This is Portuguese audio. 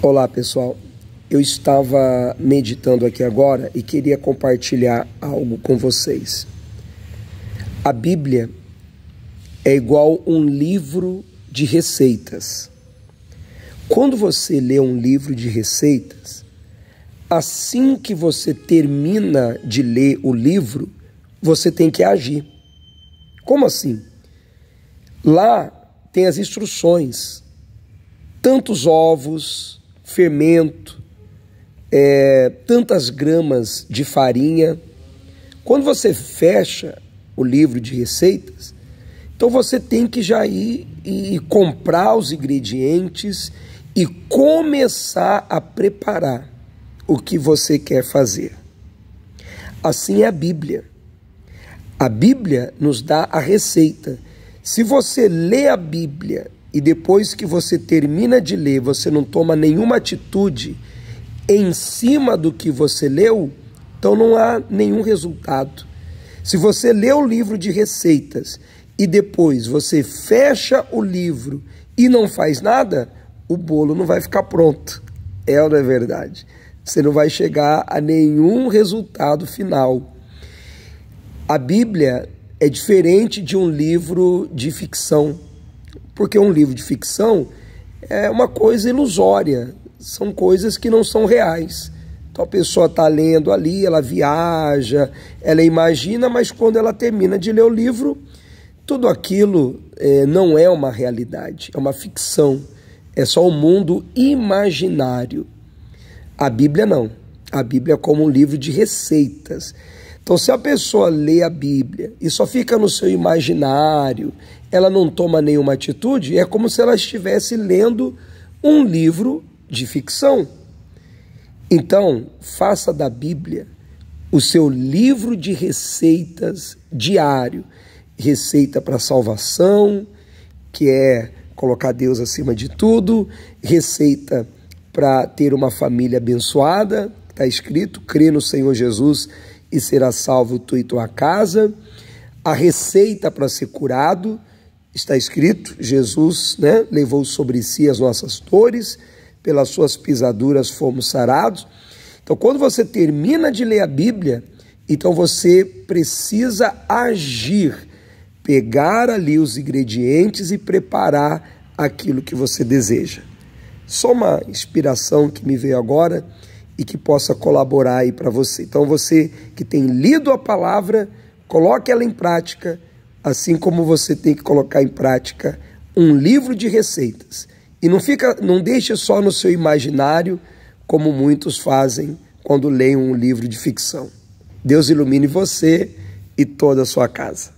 Olá pessoal, eu estava meditando aqui agora e queria compartilhar algo com vocês. A Bíblia é igual um livro de receitas. Quando você lê um livro de receitas, assim que você termina de ler o livro, você tem que agir. Como assim? Lá tem as instruções, tantos ovos fermento, é, tantas gramas de farinha. Quando você fecha o livro de receitas, então você tem que já ir e comprar os ingredientes e começar a preparar o que você quer fazer. Assim é a Bíblia. A Bíblia nos dá a receita. Se você lê a Bíblia e depois que você termina de ler, você não toma nenhuma atitude em cima do que você leu, então não há nenhum resultado. Se você lê o livro de receitas e depois você fecha o livro e não faz nada, o bolo não vai ficar pronto. É ou não é verdade? Você não vai chegar a nenhum resultado final. A Bíblia é diferente de um livro de ficção porque um livro de ficção é uma coisa ilusória, são coisas que não são reais. Então a pessoa está lendo ali, ela viaja, ela imagina, mas quando ela termina de ler o livro, tudo aquilo é, não é uma realidade, é uma ficção, é só um mundo imaginário. A Bíblia não. A Bíblia é como um livro de receitas. Então, se a pessoa lê a Bíblia e só fica no seu imaginário, ela não toma nenhuma atitude, é como se ela estivesse lendo um livro de ficção. Então, faça da Bíblia o seu livro de receitas diário receita para salvação, que é colocar Deus acima de tudo, receita para ter uma família abençoada, está escrito, crê no Senhor Jesus e será salvo tu e tua casa. A receita para ser curado está escrito: Jesus né, levou sobre si as nossas dores, pelas suas pisaduras fomos sarados. Então, quando você termina de ler a Bíblia, então você precisa agir, pegar ali os ingredientes e preparar aquilo que você deseja. Só uma inspiração que me veio agora e que possa colaborar aí para você. Então, você que tem lido a palavra, coloque ela em prática, assim como você tem que colocar em prática um livro de receitas. E não fica, não deixe só no seu imaginário, como muitos fazem quando leem um livro de ficção. Deus ilumine você e toda a sua casa.